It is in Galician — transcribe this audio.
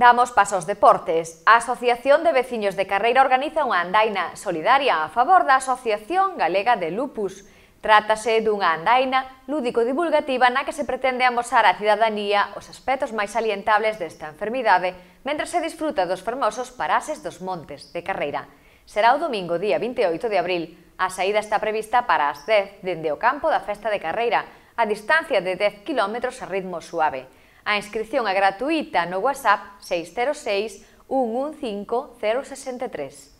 Damos paso aos deportes. A Asociación de Veciños de Carreira organiza unha andaina solidaria a favor da Asociación Galega de Lupus. Trátase dunha andaina lúdico-divulgativa na que se pretende amosar á cidadanía os aspectos máis salientables desta enfermidade mentre se disfruta dos fermosos parases dos montes de Carreira. Será o domingo, día 28 de abril. A saída está prevista para as 10 dende o campo da Festa de Carreira, a distancia de 10 km a ritmo suave. A inscripción é gratuita no WhatsApp 606 115 063.